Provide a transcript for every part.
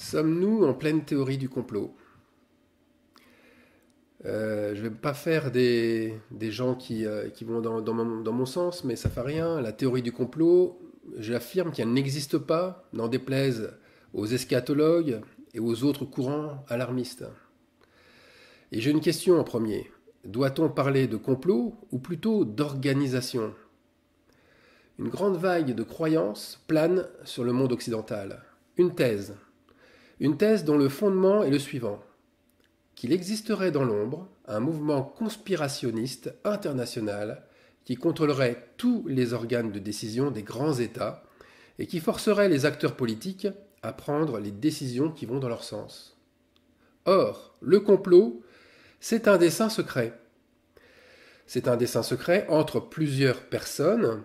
Sommes-nous en pleine théorie du complot euh, je ne vais pas faire des, gens qui, euh, vont dans, mon, sens, mais ça ne fait rien. La théorie du complot, j'affirme qu'elle n'existe pas, n'en déplaise aux eschatologues et aux autres courants alarmistes. Et j'ai une question en premier. Doit-on parler de complot ou plutôt d'organisation Une grande vague de croyances plane sur le monde occidental. Une thèse, une thèse dont le fondement est le suivant qu'il existerait dans l'ombre un mouvement conspirationniste international qui contrôlerait tous les organes de décision des grands États et qui forcerait les acteurs politiques à prendre les décisions qui vont dans leur sens. Or, le complot, c'est un dessin secret. C'est un dessin secret entre plusieurs personnes,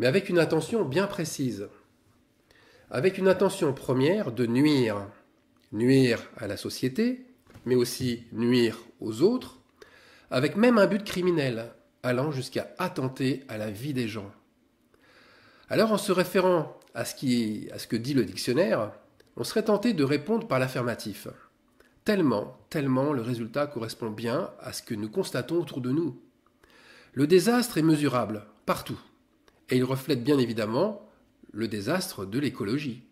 mais avec une intention bien précise. Avec une intention première de nuire nuire à la société, mais aussi nuire aux autres, avec même un but criminel, allant jusqu'à attenter à la vie des gens. Alors en se référant à ce, qui, à ce que dit le dictionnaire, on serait tenté de répondre par l'affirmatif. Tellement, tellement le résultat correspond bien à ce que nous constatons autour de nous. Le désastre est mesurable, partout, et il reflète bien évidemment le désastre de l'écologie.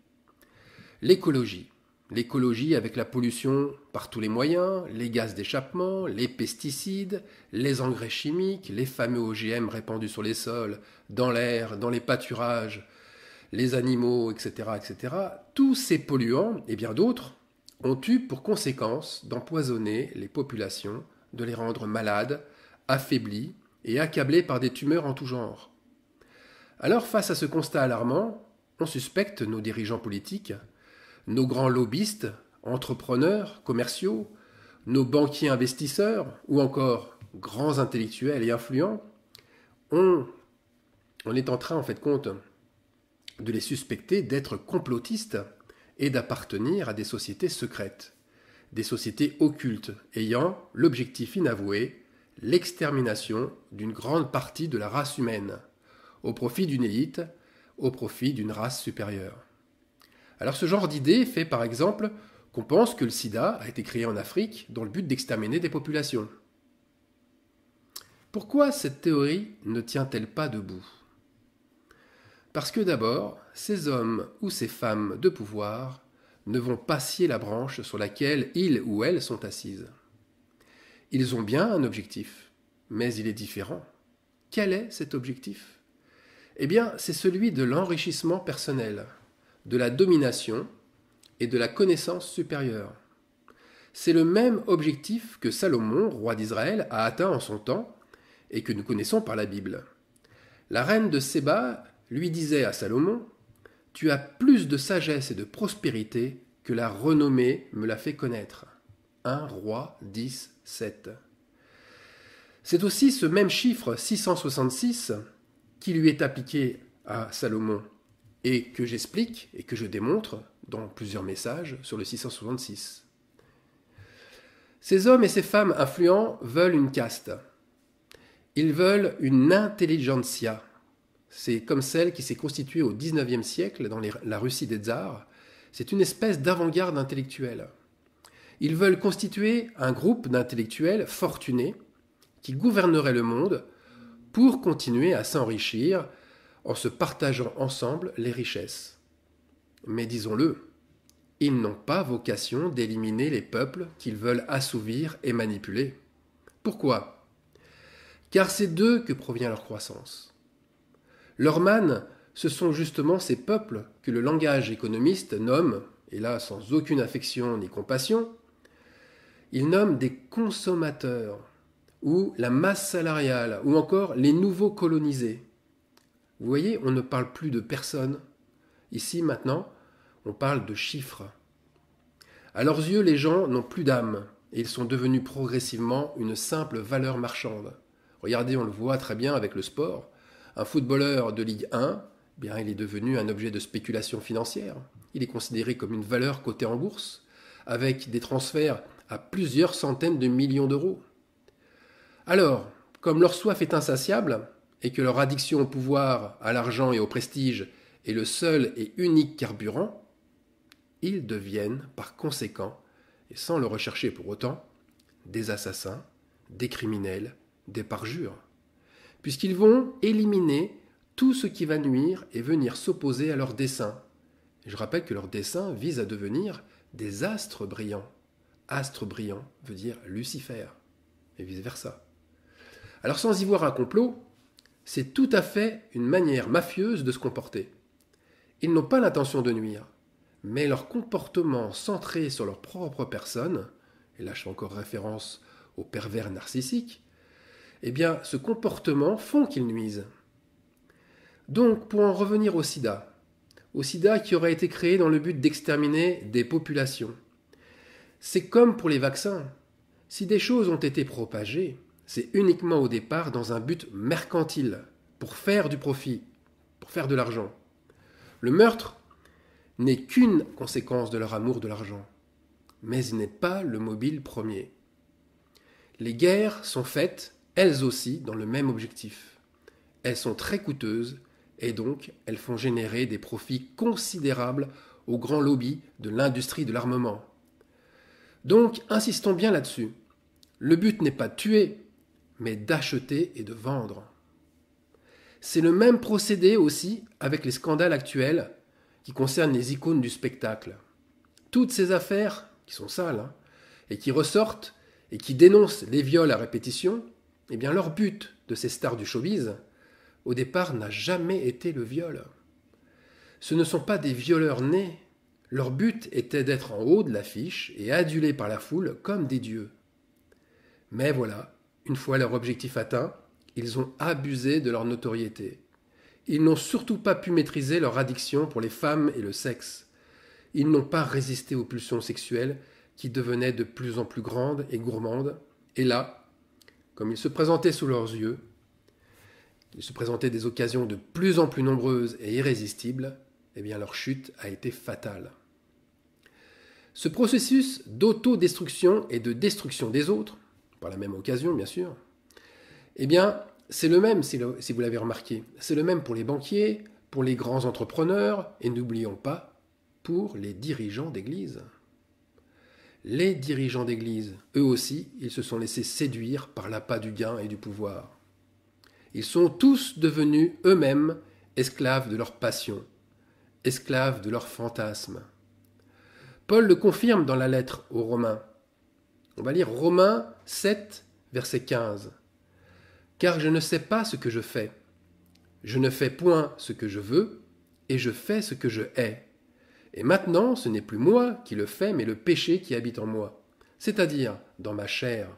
L'écologie, l'écologie avec la pollution par tous les moyens, les gaz d'échappement, les pesticides, les engrais chimiques, les fameux OGM répandus sur les sols, dans l'air, dans les pâturages, les animaux, etc., etc. Tous ces polluants, et bien d'autres, ont eu pour conséquence d'empoisonner les populations, de les rendre malades, affaiblies et accablées par des tumeurs en tout genre. Alors face à ce constat alarmant, on suspecte nos dirigeants politiques nos grands lobbyistes, entrepreneurs, commerciaux, nos banquiers investisseurs ou encore grands intellectuels et influents, on, on est en train, en fait, compte de les suspecter d'être complotistes et d'appartenir à des sociétés secrètes, des sociétés occultes ayant l'objectif inavoué, l'extermination d'une grande partie de la race humaine, au profit d'une élite, au profit d'une race supérieure. Alors ce genre d'idée fait par exemple qu'on pense que le sida a été créé en Afrique dans le but d'exterminer des populations. Pourquoi cette théorie ne tient-elle pas debout Parce que d'abord, ces hommes ou ces femmes de pouvoir ne vont pas scier la branche sur laquelle ils ou elles sont assises. Ils ont bien un objectif, mais il est différent. Quel est cet objectif Eh bien, c'est celui de l'enrichissement personnel, de la domination et de la connaissance supérieure. C'est le même objectif que Salomon, roi d'Israël, a atteint en son temps et que nous connaissons par la Bible. La reine de Séba lui disait à Salomon Tu as plus de sagesse et de prospérité que la renommée me l'a fait connaître. 1 roi 10, 7. C'est aussi ce même chiffre 666 qui lui est appliqué à Salomon et que j'explique et que je démontre dans plusieurs messages sur le 666. Ces hommes et ces femmes influents veulent une caste. Ils veulent une intelligentsia. C'est comme celle qui s'est constituée au XIXe siècle dans la Russie des tsars. C'est une espèce d'avant-garde intellectuelle. Ils veulent constituer un groupe d'intellectuels fortunés qui gouvernerait le monde pour continuer à s'enrichir en se partageant ensemble les richesses. Mais disons-le, ils n'ont pas vocation d'éliminer les peuples qu'ils veulent assouvir et manipuler. Pourquoi Car c'est d'eux que provient leur croissance. Leur manne, ce sont justement ces peuples que le langage économiste nomme, et là sans aucune affection ni compassion, il nomme des consommateurs, ou la masse salariale, ou encore les nouveaux colonisés. Vous voyez, on ne parle plus de personnes. Ici, maintenant, on parle de chiffres. À leurs yeux, les gens n'ont plus d'âme, et ils sont devenus progressivement une simple valeur marchande. Regardez, on le voit très bien avec le sport. Un footballeur de Ligue 1, eh bien, il est devenu un objet de spéculation financière. Il est considéré comme une valeur cotée en bourse, avec des transferts à plusieurs centaines de millions d'euros. Alors, comme leur soif est insatiable, et que leur addiction au pouvoir, à l'argent et au prestige est le seul et unique carburant, ils deviennent par conséquent, et sans le rechercher pour autant, des assassins, des criminels, des parjures, puisqu'ils vont éliminer tout ce qui va nuire et venir s'opposer à leur dessein. je rappelle que leur dessein vise à devenir des astres brillants. Astres brillant veut dire Lucifer, et vice-versa. Alors sans y voir un complot, c'est tout à fait une manière mafieuse de se comporter. Ils n'ont pas l'intention de nuire, mais leur comportement centré sur leur propre personne, et là je fais encore référence aux pervers narcissiques, eh bien ce comportement font qu'ils nuisent. Donc pour en revenir au sida, au sida qui aurait été créé dans le but d'exterminer des populations. C'est comme pour les vaccins. Si des choses ont été propagées, c'est uniquement au départ dans un but mercantile, pour faire du profit, pour faire de l'argent. Le meurtre n'est qu'une conséquence de leur amour de l'argent, mais il n'est pas le mobile premier. Les guerres sont faites, elles aussi, dans le même objectif. Elles sont très coûteuses et donc elles font générer des profits considérables aux grands lobbies de l'industrie de l'armement. Donc insistons bien là-dessus. Le but n'est pas de tuer, mais d'acheter et de vendre. C'est le même procédé aussi avec les scandales actuels qui concernent les icônes du spectacle. Toutes ces affaires, qui sont sales, hein, et qui ressortent, et qui dénoncent les viols à répétition, eh bien leur but de ces stars du showbiz, au départ, n'a jamais été le viol. Ce ne sont pas des violeurs nés, leur but était d'être en haut de l'affiche et adulés par la foule comme des dieux. Mais voilà, une fois leur objectif atteint, ils ont abusé de leur notoriété. Ils n'ont surtout pas pu maîtriser leur addiction pour les femmes et le sexe. Ils n'ont pas résisté aux pulsions sexuelles qui devenaient de plus en plus grandes et gourmandes. Et là, comme ils se présentaient sous leurs yeux, ils se présentaient des occasions de plus en plus nombreuses et irrésistibles, eh bien leur chute a été fatale. Ce processus d'autodestruction et de destruction des autres par la même occasion bien sûr, eh bien c'est le même si, vous l'avez remarqué. C'est le même pour les banquiers, pour les grands entrepreneurs et n'oublions pas pour les dirigeants d'église. Les dirigeants d'église, eux aussi, ils se sont laissés séduire par l'appât du gain et du pouvoir. Ils sont tous devenus eux-mêmes esclaves de leur passion, esclaves de leur fantasmes. Paul le confirme dans la lettre aux Romains. On va lire Romains 7, verset 15. Car je ne sais pas ce que je fais. Je ne fais point ce que je veux, et je fais ce que je hais. Et maintenant, ce n'est plus moi qui le fais, mais le péché qui habite en moi, c'est-à-dire dans ma chair.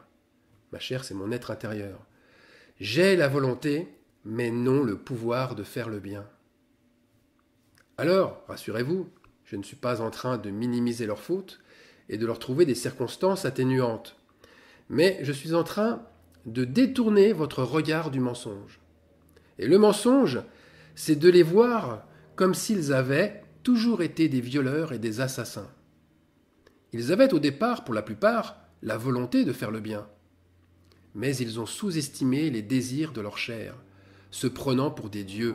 Ma chair, c'est mon être intérieur. J'ai la volonté, mais non le pouvoir de faire le bien. Alors, rassurez-vous, je ne suis pas en train de minimiser leur faute et de leur trouver des circonstances atténuantes. Mais je suis en train de détourner votre regard du mensonge. Et le mensonge, c'est de les voir comme s'ils avaient toujours été des violeurs et des assassins. Ils avaient au départ, pour la plupart, la volonté de faire le bien. Mais ils ont sous-estimé les désirs de leur chair, se prenant pour des dieux.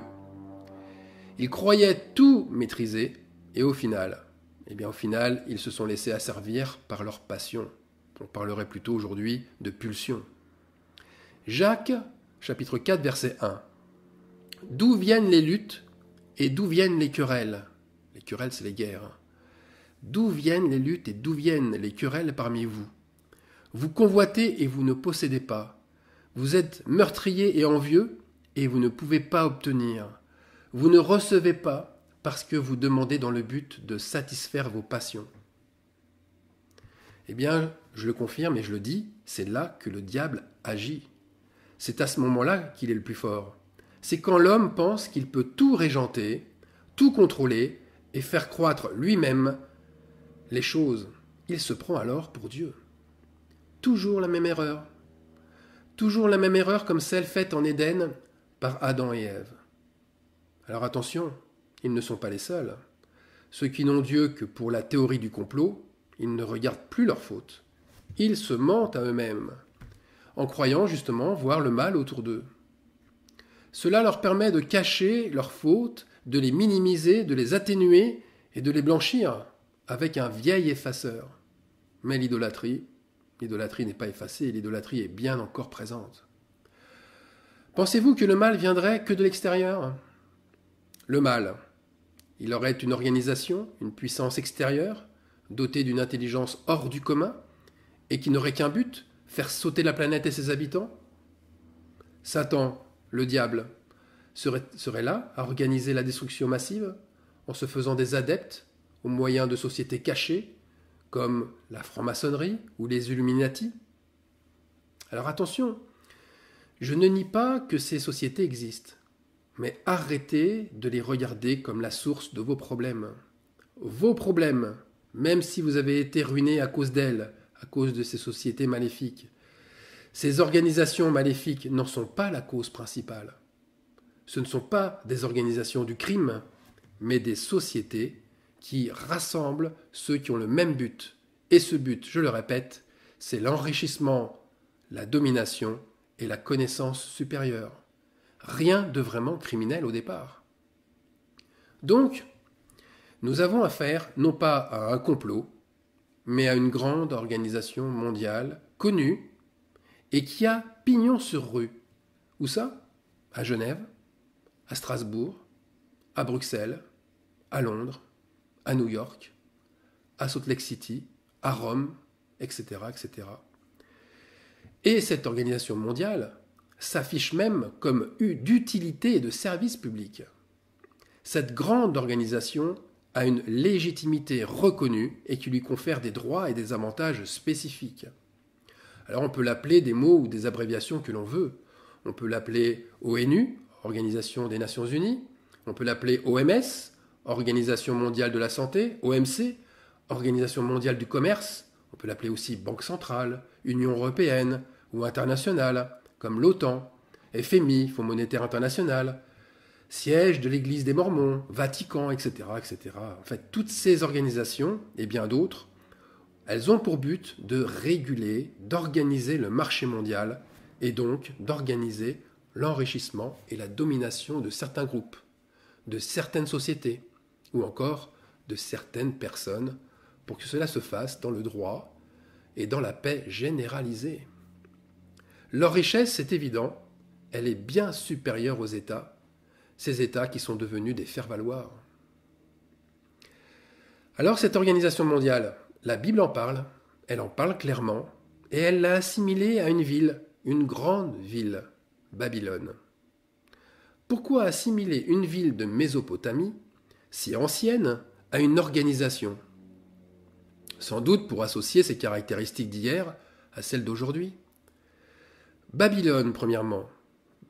Ils croyaient tout maîtriser, et au final, eh bien au final, ils se sont laissés asservir par leur passion. On parlerait plutôt aujourd'hui de pulsion. Jacques, chapitre 4, verset 1. D'où viennent les luttes et d'où viennent les querelles Les querelles, c'est les guerres. Hein. D'où viennent les luttes et d'où viennent les querelles parmi vous Vous convoitez et vous ne possédez pas. Vous êtes meurtrier et envieux et vous ne pouvez pas obtenir. Vous ne recevez pas parce que vous demandez dans le but de satisfaire vos passions. Eh bien, je le confirme et je le dis, c'est là que le diable agit. C'est à ce moment-là qu'il est le plus fort. C'est quand l'homme pense qu'il peut tout régenter, tout contrôler et faire croître lui-même les choses. Il se prend alors pour Dieu. Toujours la même erreur. Toujours la même erreur comme celle faite en Éden par Adam et Ève. Alors attention, ils ne sont pas les seuls. Ceux qui n'ont Dieu que pour la théorie du complot, ils ne regardent plus leurs fautes. Ils se mentent à eux-mêmes, en croyant justement voir le mal autour d'eux. Cela leur permet de cacher leurs fautes, de les minimiser, de les atténuer et de les blanchir avec un vieil effaceur. Mais l'idolâtrie, l'idolâtrie n'est pas effacée, l'idolâtrie est bien encore présente. Pensez-vous que le mal viendrait que de l'extérieur Le mal, il aurait une organisation, une puissance extérieure, dotée d'une intelligence hors du commun, et qui n'aurait qu'un but, faire sauter la planète et ses habitants Satan, le diable, serait, là à organiser la destruction massive en se faisant des adeptes au moyen de sociétés cachées, comme la franc-maçonnerie ou les Illuminati Alors attention, je ne nie pas que ces sociétés existent. Mais arrêtez de les regarder comme la source de vos problèmes. Vos problèmes, même si vous avez été ruiné à cause d'elles, à cause de ces sociétés maléfiques, ces organisations maléfiques n'en sont pas la cause principale. Ce ne sont pas des organisations du crime, mais des sociétés qui rassemblent ceux qui ont le même but. Et ce but, je le répète, c'est l'enrichissement, la domination et la connaissance supérieure rien de vraiment criminel au départ. Donc, nous avons affaire non pas à un complot, mais à une grande organisation mondiale connue et qui a pignon sur rue. Où ça À Genève, à Strasbourg, à Bruxelles, à Londres, à New York, à Salt Lake City, à Rome, etc. etc. Et cette organisation mondiale, s'affiche même comme d'utilité et de service public. Cette grande organisation a une légitimité reconnue et qui lui confère des droits et des avantages spécifiques. Alors on peut l'appeler des mots ou des abréviations que l'on veut. On peut l'appeler ONU, Organisation des Nations Unies, on peut l'appeler OMS, Organisation mondiale de la santé, OMC, Organisation mondiale du commerce, on peut l'appeler aussi Banque centrale, Union européenne ou internationale comme l'OTAN, FMI, Fonds monétaire international, siège de l'Église des Mormons, Vatican, etc., etc. En fait, toutes ces organisations, et bien d'autres, elles ont pour but de réguler, d'organiser le marché mondial, et donc d'organiser l'enrichissement et la domination de certains groupes, de certaines sociétés, ou encore de certaines personnes, pour que cela se fasse dans le droit et dans la paix généralisée. Leur richesse, c'est évident, elle est bien supérieure aux États, ces États qui sont devenus des faire valoirs Alors cette organisation mondiale, la Bible en parle, elle en parle clairement, et elle l'a assimilée à une ville, une grande ville, Babylone. Pourquoi assimiler une ville de Mésopotamie, si ancienne, à une organisation Sans doute pour associer ses caractéristiques d'hier à celles d'aujourd'hui. Babylone, premièrement.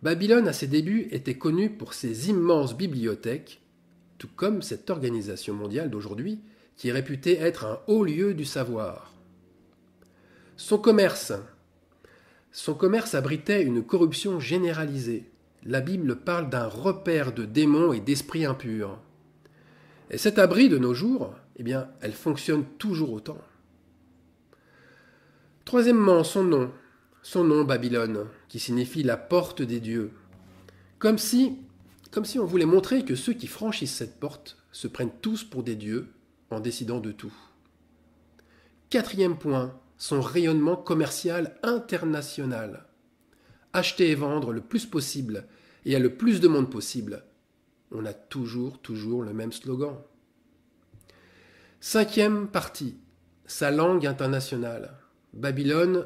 Babylone, à ses débuts, était connue pour ses immenses bibliothèques, tout comme cette organisation mondiale d'aujourd'hui, qui est réputée être un haut lieu du savoir. Son commerce. Son commerce abritait une corruption généralisée. La Bible parle d'un repère de démons et d'esprits impurs. Et cet abri de nos jours, eh bien, elle fonctionne toujours autant. Troisièmement, son nom son nom Babylone, qui signifie la porte des dieux. Comme si, comme si on voulait montrer que ceux qui franchissent cette porte se prennent tous pour des dieux en décidant de tout. Quatrième point, son rayonnement commercial international. Acheter et vendre le plus possible et à le plus de monde possible. On a toujours, toujours le même slogan. Cinquième partie, sa langue internationale. Babylone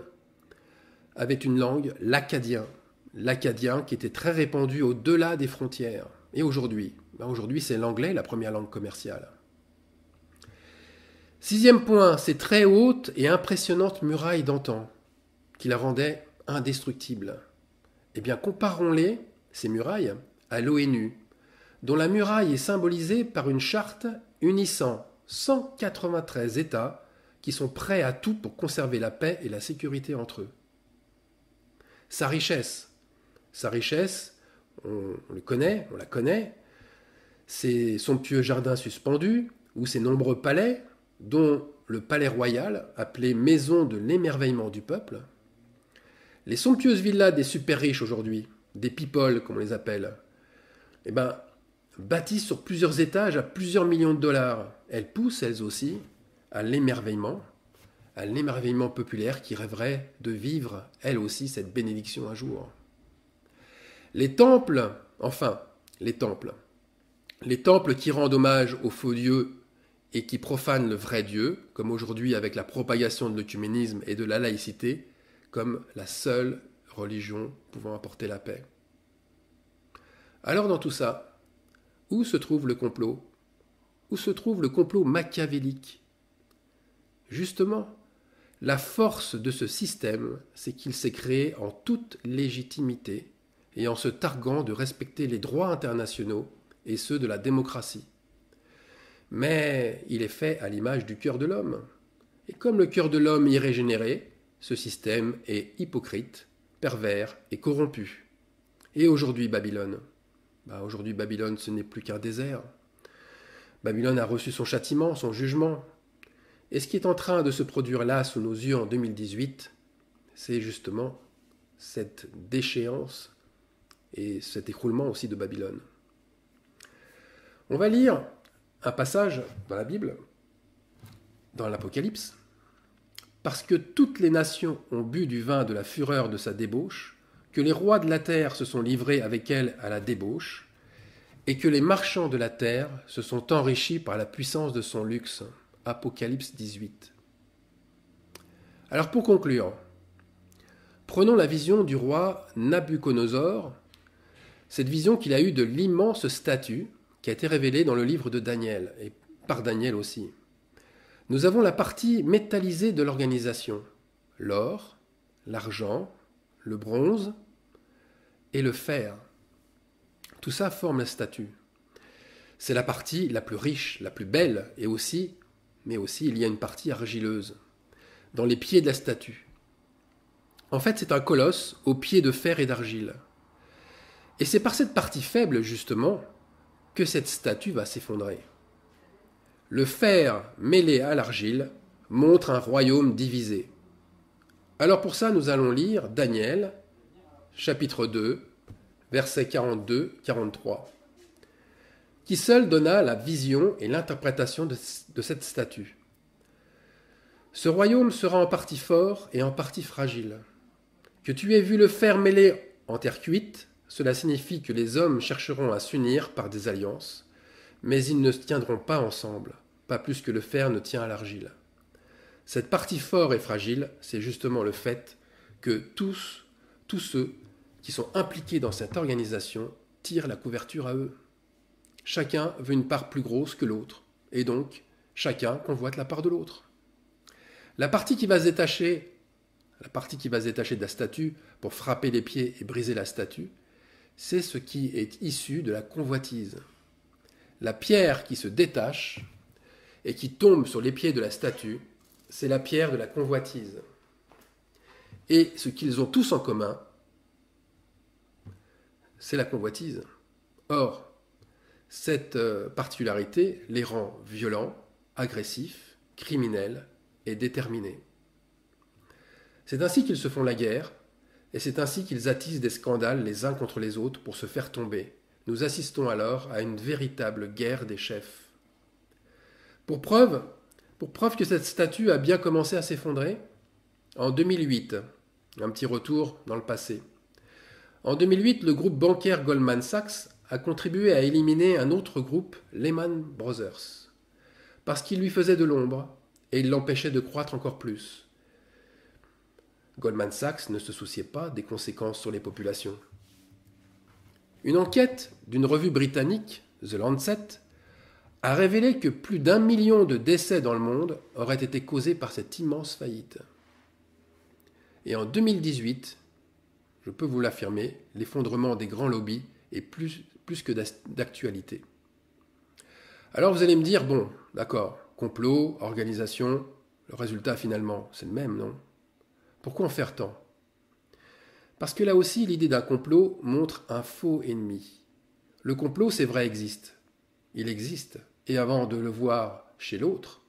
avait une langue, l'acadien. L'acadien qui était très répandu au-delà des frontières. Et aujourd'hui ben Aujourd'hui, c'est l'anglais, la première langue commerciale. Sixième point, ces très hautes et impressionnantes murailles d'antan qui la rendaient indestructible. Eh bien, comparons-les, ces murailles, à l'ONU, dont la muraille est symbolisée par une charte unissant 193 États qui sont prêts à tout pour conserver la paix et la sécurité entre eux sa richesse. Sa richesse, on, le connaît, on la connaît, ses somptueux jardins suspendus ou ses nombreux palais, dont le palais royal, appelé maison de l'émerveillement du peuple, les somptueuses villas des super riches aujourd'hui, des people comme on les appelle, eh ben, bâties sur plusieurs étages à plusieurs millions de dollars, elles poussent elles aussi à l'émerveillement à l'émerveillement populaire qui rêverait de vivre, elle aussi, cette bénédiction un jour. Les temples, enfin, les temples. Les temples qui rendent hommage aux faux dieux et qui profanent le vrai Dieu, comme aujourd'hui avec la propagation de l'œcuménisme et de la laïcité, comme la seule religion pouvant apporter la paix. Alors dans tout ça, où se trouve le complot Où se trouve le complot machiavélique Justement, la force de ce système, c'est qu'il s'est créé en toute légitimité et en se targuant de respecter les droits internationaux et ceux de la démocratie. Mais il est fait à l'image du cœur de l'homme. Et comme le cœur de l'homme y est ce système est hypocrite, pervers et corrompu. Et aujourd'hui Babylone bah, Aujourd'hui Babylone, ce n'est plus qu'un désert. Babylone a reçu son châtiment, son jugement, et ce qui est en train de se produire là, sous nos yeux, en 2018, c'est justement cette déchéance et cet écroulement aussi de Babylone. On va lire un passage dans la Bible, dans l'Apocalypse, parce que toutes les nations ont bu du vin de la fureur de sa débauche, que les rois de la terre se sont livrés avec elle à la débauche, et que les marchands de la terre se sont enrichis par la puissance de son luxe. Apocalypse 18. Alors pour conclure, prenons la vision du roi Nabuchodonosor, cette vision qu'il a eue de l'immense statue qui a été révélée dans le livre de Daniel, et par Daniel aussi. Nous avons la partie métallisée de l'organisation, l'or, l'argent, le bronze et le fer. Tout ça forme la statue. C'est la partie la plus riche, la plus belle et aussi mais aussi il y a une partie argileuse, dans les pieds de la statue. En fait, c'est un colosse aux pieds de fer et d'argile. Et c'est par cette partie faible, justement, que cette statue va s'effondrer. Le fer mêlé à l'argile montre un royaume divisé. Alors pour ça, nous allons lire Daniel, chapitre 2, versets 42-43 qui seul donna la vision et l'interprétation de, cette statue. Ce royaume sera en partie fort et en partie fragile. Que tu aies vu le fer mêlé en terre cuite, cela signifie que les hommes chercheront à s'unir par des alliances, mais ils ne se tiendront pas ensemble, pas plus que le fer ne tient à l'argile. Cette partie fort et fragile, c'est justement le fait que tous, tous ceux qui sont impliqués dans cette organisation tirent la couverture à eux. Chacun veut une part plus grosse que l'autre, et donc chacun convoite la part de l'autre. La partie qui va se détacher, la partie qui va se détacher de la statue pour frapper les pieds et briser la statue, c'est ce qui est issu de la convoitise. La pierre qui se détache et qui tombe sur les pieds de la statue, c'est la pierre de la convoitise. Et ce qu'ils ont tous en commun, c'est la convoitise. Or, cette euh, particularité les rend violents, agressifs, criminels et déterminés. C'est ainsi qu'ils se font la guerre, et c'est ainsi qu'ils attisent des scandales les uns contre les autres pour se faire tomber. Nous assistons alors à une véritable guerre des chefs. Pour preuve, pour preuve que cette statue a bien commencé à s'effondrer, en 2008, un petit retour dans le passé. En 2008, le groupe bancaire Goldman Sachs a contribué à éliminer un autre groupe, Lehman Brothers, parce qu'il lui faisait de l'ombre et il l'empêchait de croître encore plus. Goldman Sachs ne se souciait pas des conséquences sur les populations. Une enquête d'une revue britannique, The Lancet, a révélé que plus d'un million de décès dans le monde auraient été causés par cette immense faillite. Et en 2018, je peux vous l'affirmer, l'effondrement des grands lobbies est plus plus que d'actualité. Alors vous allez me dire, bon, d'accord, complot, organisation, le résultat finalement, c'est le même, non Pourquoi en faire tant Parce que là aussi, l'idée d'un complot montre un faux ennemi. Le complot, c'est vrai, existe. Il existe. Et avant de le voir chez l'autre,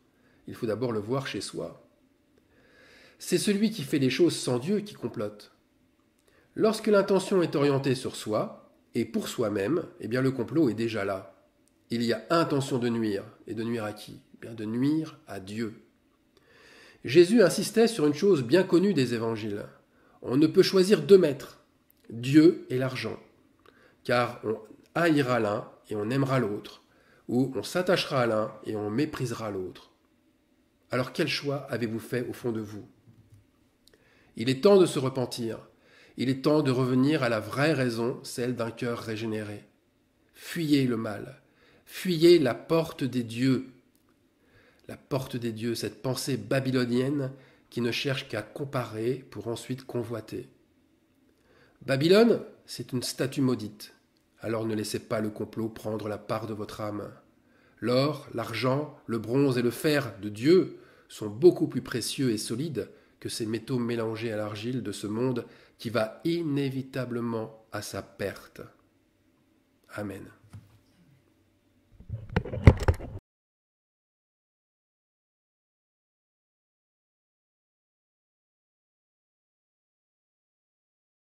il faut d'abord le voir chez soi. C'est celui qui fait les choses sans Dieu qui complote. Lorsque l'intention est orientée sur soi, et pour soi-même, eh bien le complot est déjà là. Il y a intention de nuire. Et de nuire à qui eh bien De nuire à Dieu. Jésus insistait sur une chose bien connue des évangiles. On ne peut choisir deux maîtres, Dieu et l'argent, car on haïra l'un et on aimera l'autre, ou on s'attachera à l'un et on méprisera l'autre. Alors quel choix avez-vous fait au fond de vous Il est temps de se repentir, il est temps de revenir à la vraie raison, celle d'un cœur régénéré. Fuyez le mal, fuyez la porte des dieux. La porte des dieux, cette pensée babylonienne qui ne cherche qu'à comparer pour ensuite convoiter. Babylone, c'est une statue maudite. Alors ne laissez pas le complot prendre la part de votre âme. L'or, l'argent, le bronze et le fer de Dieu sont beaucoup plus précieux et solides que ces métaux mélangés à l'argile de ce monde qui va inévitablement à sa perte. Amen.